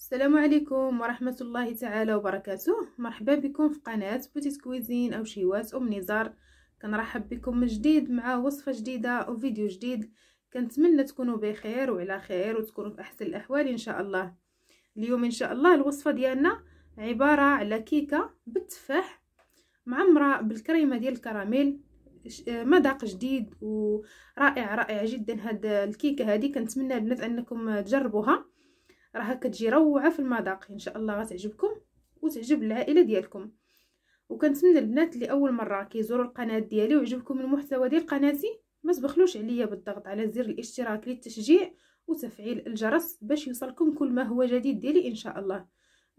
السلام عليكم ورحمة الله تعالى وبركاته مرحبا بكم في قناة بوتيت كويزين أو شيوات أم نزار كنرحب بكم من جديد مع وصفة جديدة أو فيديو جديد كنتمنى تكونوا بخير وعلى خير وتكونوا في أحسن الأحوال إن شاء الله اليوم إن شاء الله الوصفة ديالنا عبارة على كيكة بالتفاح معمرة بالكريمة ديال الكراميل مذاق جديد ورائع رائع جدا هاد الكيكه هادي كنتمنى البنات انكم تجربوها راها كتجي روعه في المذاق ان شاء الله غتعجبكم وتعجب العائله ديالكم وكنتمنى البنات اللي اول مره كيزوروا القناه ديالي وعجبكم المحتوى ديال قناتي ما تبخلوش عليا بالضغط على زر الاشتراك للتشجيع وتفعيل الجرس باش يوصلكم كل ما هو جديد ديالي ان شاء الله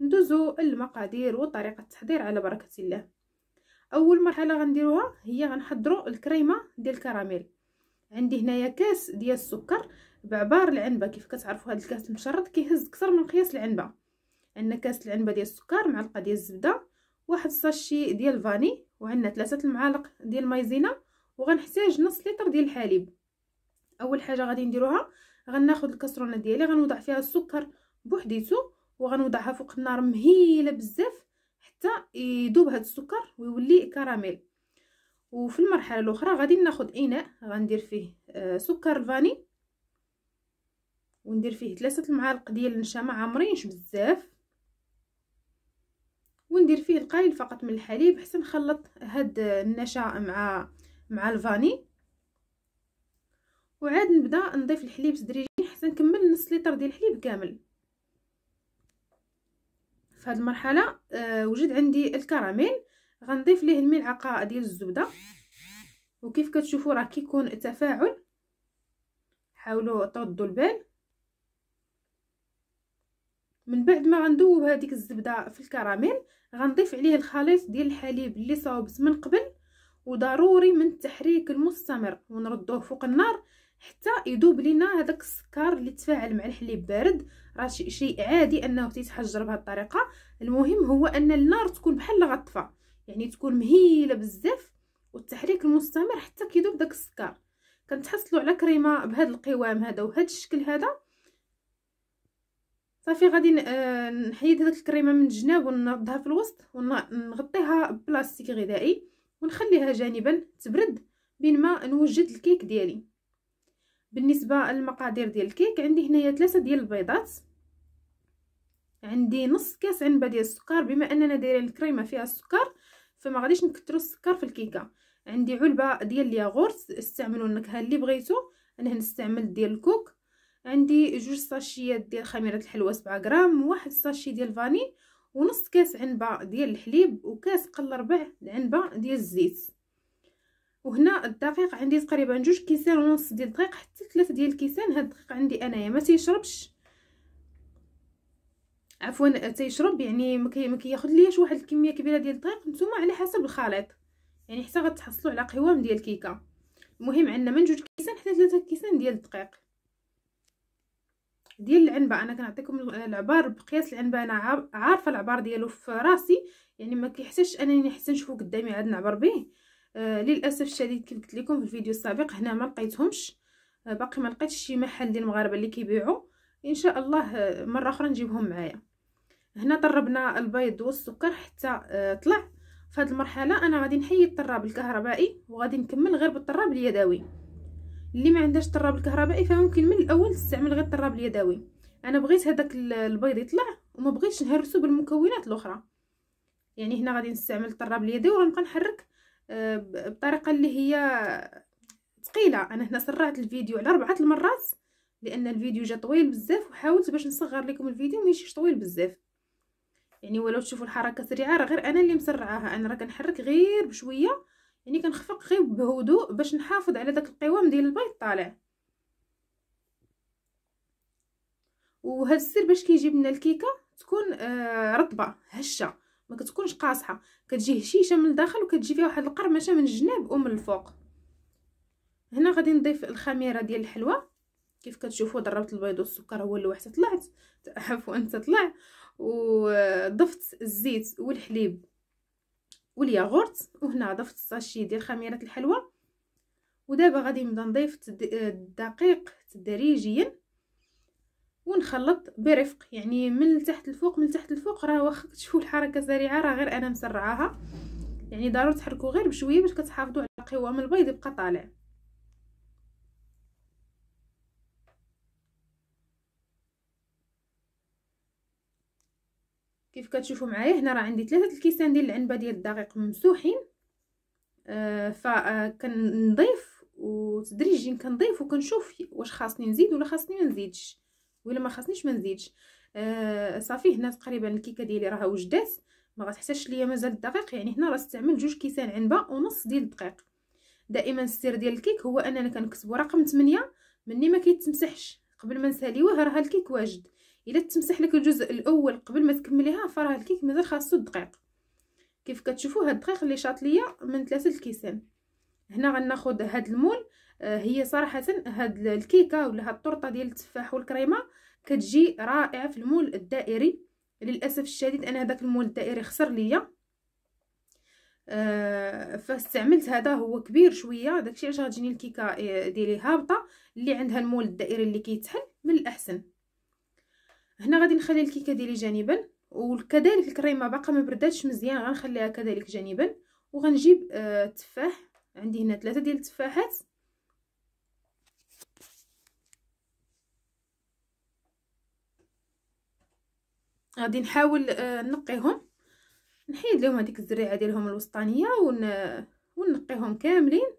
ندوزو المقادير وطريقه التحضير على بركه الله اول مرحله غنديروها هي غنحضروا الكريمه ديال الكراميل عندي هنايا كاس ديال السكر بعبار العنبه كيف كتعرفوا هذا الكاس المشرط كيهز اكثر من قياس العنبه عندنا كاس العنبه ديال السكر معلقه ديال الزبده واحد الساشي ديال الفاني وعندنا ثلاثة المعالق ديال المايزينا وغنحتاج نص لتر ديال الحليب اول حاجه غادي نديروها غناخذ الكسرونه ديالي غنوضع فيها السكر بوحديتو وغنوضعها فوق النار مهيله بزاف حتى يذوب هذا السكر ويولي كراميل وفي المرحله الاخرى غادي ناخذ اناء غندير فيه آه، سكر الفاني وندير فيه ثلاثه المعالق ديال النشا ما عامرينش بزاف وندير فيه القليل فقط من الحليب حتى نخلط هاد النشا مع مع الفاني وعاد نبدا نضيف الحليب تدريجيا حتى نكمل نص لتر ديال الحليب كامل في هذه المرحله آه، وجد عندي الكراميل غنضيف ليه الملعقه ديال الزبده وكيف كتشوفوا راه كيكون تفاعل حاولوا تردوا البال من بعد ما غندوب هذيك الزبده في الكراميل غنضيف عليه الخليط ديال الحليب اللي صاوبت من قبل وضروري من التحريك المستمر ونردوه فوق النار حتى يذوب لينا هذاك السكر اللي تفاعل مع الحليب بارد راه شيء عادي انه تيتحجر بهذه الطريقه المهم هو ان النار تكون بحال غطفه يعني تكون مهيله بزاف والتحريك المستمر حتى كيذوب داك السكر كنتحصلوا على كريمه بهذا القوام هذا وهذا الشكل هذا صافي غادي آه، نحيد هذيك الكريمه من الجناب ونردها في الوسط ونغطيها بلاستيك غذائي ونخليها جانبا تبرد بينما نوجد الكيك ديالي بالنسبه للمقادير ديال الكيك عندي هنايا ثلاثه ديال البيضات عندي نص كاس عنبه ديال السكر بما اننا دايرين الكريمه فيها السكر فما غاديش نكثروا السكر في الكيكه عندي علبه ديال الياغورت استعملوا النكهه اللي بغيتو انا نستعمل ديال الكوك عندي جوج صاشيات ديال خميره الحلوى 7 غرام واحد صاشي ديال فاني ونص كاس عنبه ديال الحليب وكاس قل ربع عنبه ديال الزيت وهنا الدقيق عندي تقريبا جوج كيسان ونص ديال الدقيق حتى ثلاثة ديال الكيسان هاد الدقيق عندي انايا ما تيشربش عفوا تيشرب يعني ما كياخذ ليش واحد الكميه كبيره ديال الدقيق نتوما على حسب الخليط يعني حتى غتحصلوا على قوام ديال الكيكه المهم عندنا من جوج كيسان حتى ثلاثة كيسان ديال الدقيق ديال العنبه انا كنعطيكم العبار بقياس العنبه انا عارفه العبار ديالو في راسي يعني ما كيحسش انني حتى نشوفو قدامي عاد نعبر به آه للاسف الشديد كيف قلت لكم في الفيديو السابق هنا ما لقيتهمش آه باقي ما لقيتش شي محل ديال المغاربه اللي كيبيعوا ان شاء الله آه، مره اخرى نجيبهم معايا هنا طربنا البيض والسكر حتى آه طلع في هذه المرحله انا غادي نحيد الطراب الكهربائي وغادي نكمل غير بالطراب اليدوي اللي ما عندهاش طراب الكهربائي إيه، فممكن من الاول تستعمل غير الطراب اليدوي انا بغيت هذاك البيض يطلع وما بغيتش نهرسو بالمكونات الاخرى يعني هنا غادي نستعمل الطراب اليدوي وغنبقى نحرك آه، بطريقه اللي هي ثقيله انا هنا سرعت الفيديو على اربعه المرات لان الفيديو جا طويل بزاف وحاولت باش نصغر لكم الفيديو ما يجيش طويل بزاف يعني ولو تشوفوا الحركه سريعه راه غير انا اللي مسرعاها انا راه كنحرك غير بشويه يعني كنخفق غير بهدوء باش نحافظ على داك القوام ديال البيض طالع وهذا السر باش كيجيب لنا الكيكه تكون آه رطبه هشه ما كتكونش قاصحه كتجي هشيشه من الداخل وكتجي فيها واحد القرمشه من الجناب ومن الفوق هنا غادي نضيف الخميره ديال الحلوى كيف كتشوفوا ضربت البيض والسكر هو اللي واحد طلعت عفوا انت طلع وضفت الزيت والحليب والياغورت وهنا ضفت الساشي ديال خميره الحلوى ودابا غادي نبدا نضيف الدقيق تدريجيا ونخلط برفق يعني من تحت الفوق من تحت الفوق راه واخا تشوفوا الحركه سريعه راه غير انا مسرعاها يعني ضروري تحركوا غير بشويه باش كتحافظوا على قوام البيض يبقى طالع كيف كتشوفوا معايا هنا راه عندي ثلاثه الكيسان ديال العنبه ديال الدقيق ممسوحين آه فكنضيف آه، وتدريجيا كنضيف وكنشوف واش خاصني نزيد ولا خاصني ما نزيدش ولا ما خاصنيش ما نزيدش آه صافي هنا تقريبا الكيكه ديالي راها وجدات ما غتحتاجش ليا مازال الدقيق يعني هنا راه استعملت جوج كيسان عنبه ونص ديال الدقيق دائما السر ديال الكيك هو اننا كنكتبوا رقم 8 مني ما كيتمسحش قبل ما نساليوه راه الكيك واجد الا تمسح لك الجزء الاول قبل ما تكمليها فراه الكيك مازال خاصو الدقيق كيف كتشوفوا هاد الدقيق اللي شاط ليا من ثلاثة الكيسان هنا غناخد هاد المول آه هي صراحه هاد الكيكه ولا هاد الطرطه ديال التفاح والكريمه كتجي رائعه في المول الدائري للاسف الشديد انا هذاك المول الدائري خسر ليا آه فاستعملت هذا هو كبير شويه داكشي علاش غتجيني الكيكه آه، ديالي هابطه اللي عندها المول الدائري اللي كيتحل من الاحسن هنا غادي نخلي الكيكه ديالي جانبا وكذلك الكريمه باقا ما برداتش مزيان غنخليها كذلك جانبا وغنجيب آه عندي هنا ثلاثه ديال التفاحات غادي نحاول آه نقيهم نحيد لهم هذيك الزريعه ديالهم الوسطانيه ون... ونقيهم كاملين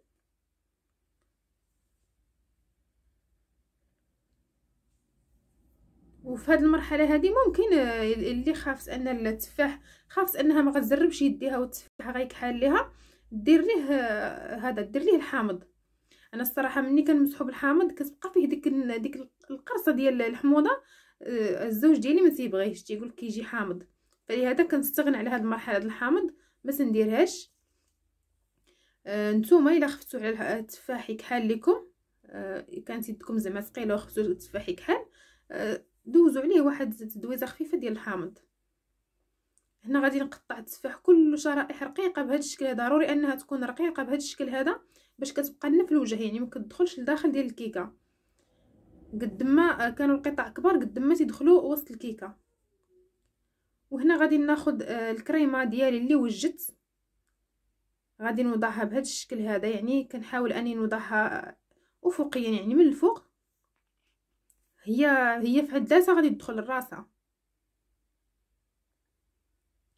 وفي هذه المرحله هذه ممكن آه، اللي خافت ان التفاح خافت انها ما غتزربش يديها والتفاح غيكحل ليها دير ليه آه، هذا دير ليه الحامض انا الصراحه مني كنمسحو بالحامض كتبقى فيه ديك ديك القرصه ديال الحموضه آه، الزوج ديالي ما تيبغيهش تيقول كيجي حامض فلهذا كنستغنى على هذه المرحله ديال الحامض ما تنديرهاش نتوما الا خفتو على التفاح يكحل لكم كانت يدكم زعما ثقيله وخفتو التفاح يكحل دوزوا عليه واحد دويزه خفيفه ديال الحامض هنا غادي نقطع التفاح كله شرائح رقيقه بهذا الشكل هذا ضروري انها تكون رقيقه بهذا الشكل هذا باش كتبقى لنا في الوجه يعني ما كتدخلش لداخل ديال الكيكه قد ما كانوا القطع كبار قد ما تيدخلوا وسط الكيكه وهنا غادي ناخذ آه، الكريمه ديالي اللي وجدت غادي نوضعها بهذا الشكل هذا يعني كنحاول اني نوضعها افقيا يعني من الفوق هي هي في حد ذاتها غادي تدخل لراسها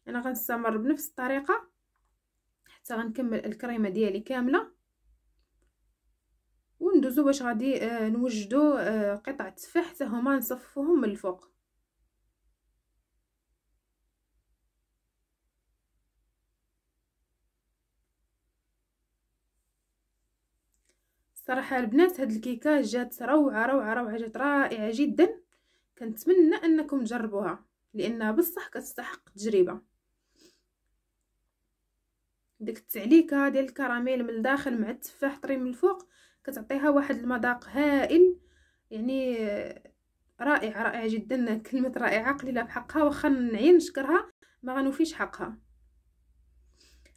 انا غنستمر بنفس الطريقه حتى غنكمل الكريمه ديالي كامله وندوزو باش غادي آه، نوجدو آه، قطع تفاح حتى هما نصفوهم من الفوق صراحه البنات هاد الكيكه جات روعه روعه روعه جات رائعه جدا كنتمنى انكم تجربوها لانها بصح كتستحق تجربه ديك التعليكه ديال الكراميل من الداخل مع التفاح طري من الفوق كتعطيها واحد المذاق هائل يعني رائعه رائعه جدا كلمه رائعه قليله بحقها واخا نعين نشكرها ما غنوفيش حقها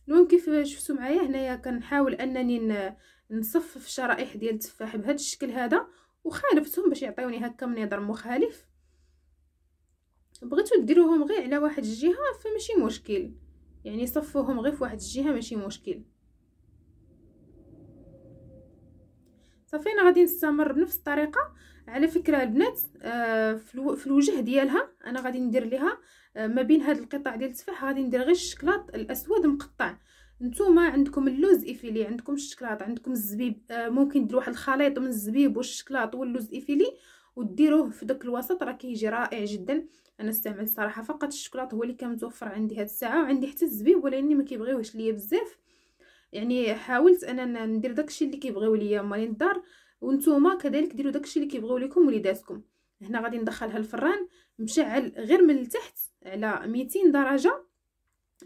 المهم كيف شفتوا معايا هنايا كنحاول انني نصفف شرائح ديال التفاح بهذا الشكل هذا وخالفتهم باش يعطيوني هكا منظر مخالف بغيتو ديروهم غير على واحد الجهه فماشي مشكل يعني صفوهم غير في واحد الجهه ماشي مشكل صافي انا غادي نستمر بنفس الطريقه على فكره البنات آه، في الوجه ديالها انا غادي ندير ليها آه، ما بين هاد القطع ديال التفاح غادي ندير غير الشكلاط الاسود مقطع نتوما عندكم اللوز ايفيلي عندكم الشكلاط عندكم الزبيب آه، ممكن ديروا واحد الخليط من الزبيب والشكلاط واللوز ايفيلي وديروه في داك الوسط راه كيجي رائع جدا انا استعملت صراحه فقط الشكلاط هو اللي كان متوفر عندي هاد الساعه وعندي حتى الزبيب ولكن ما كيبغيوهش ليا بزاف يعني حاولت انا ندير داكشي اللي كيبغيو ليا مالين الدار وانتوما كذلك ديروا داكشي اللي كيبغيو لكم وليداتكم هنا غادي ندخلها الفران مشعل غير من التحت على 200 درجه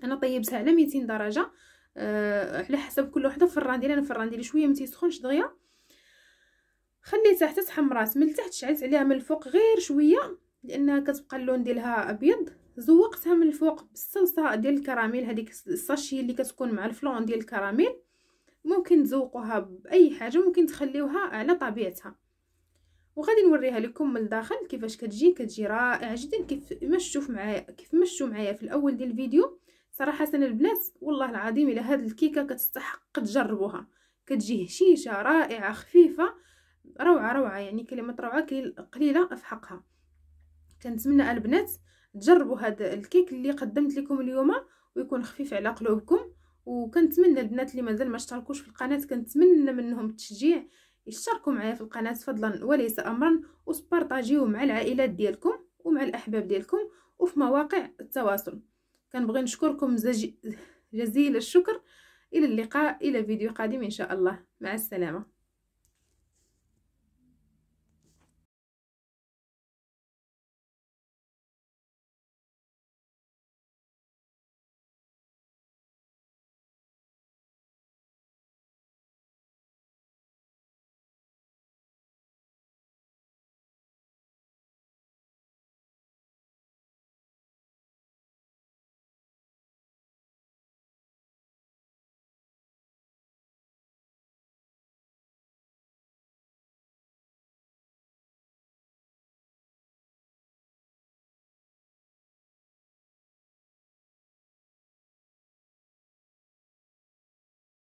انا طيبتها على 200 درجه آه على حسب كل وحده الفران ديالي انا الفران ديالي شويه ما تيسخنش دغيا خليتها حتى تحمرات من التحت شعلت عليها من الفوق غير شويه لانها كتبقى اللون ديالها ابيض زوقتها من الفوق بالصلصه ديال الكراميل هذيك الساشي اللي كتكون مع الفلون ديال الكراميل ممكن تزوقوها باي حاجه ممكن تخليوها على طبيعتها وغادي نوريها لكم من الداخل كيفاش كتجي كتجي رائعه جدا كيف ما شفتوه معايا كيف ما شفتو معايا في الاول ديال الفيديو صراحه البنات والله العظيم الى هاد الكيكه كتستحق تجربوها كتجي هشيشه رائعه خفيفه روعه روعه يعني كلمه روعه قليله في حقها كنتمنى البنات تجربوا هاد الكيك اللي قدمت لكم اليوم ويكون خفيف على قلوبكم وكنتمنى البنات اللي مازال ما اشتركوش في القناه كنتمنى منهم التشجيع يشتركوا معايا في القناه فضلا وليس امرا وسبارطاجيو مع العائلات ديالكم ومع الاحباب ديالكم وفي مواقع التواصل كنبغي نشكركم جزيل الشكر الى اللقاء الى فيديو قادم ان شاء الله مع السلامه